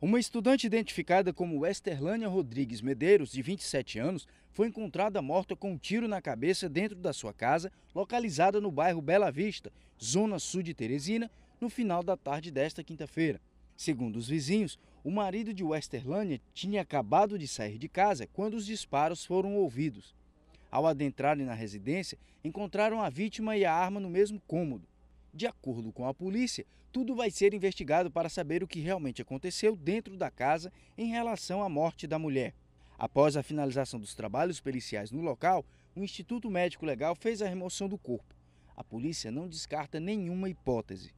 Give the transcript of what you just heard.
Uma estudante identificada como Westerlânia Rodrigues Medeiros, de 27 anos, foi encontrada morta com um tiro na cabeça dentro da sua casa, localizada no bairro Bela Vista, zona sul de Teresina, no final da tarde desta quinta-feira. Segundo os vizinhos, o marido de Westerlânia tinha acabado de sair de casa quando os disparos foram ouvidos. Ao adentrarem na residência, encontraram a vítima e a arma no mesmo cômodo. De acordo com a polícia, tudo vai ser investigado para saber o que realmente aconteceu dentro da casa em relação à morte da mulher. Após a finalização dos trabalhos periciais no local, o Instituto Médico Legal fez a remoção do corpo. A polícia não descarta nenhuma hipótese.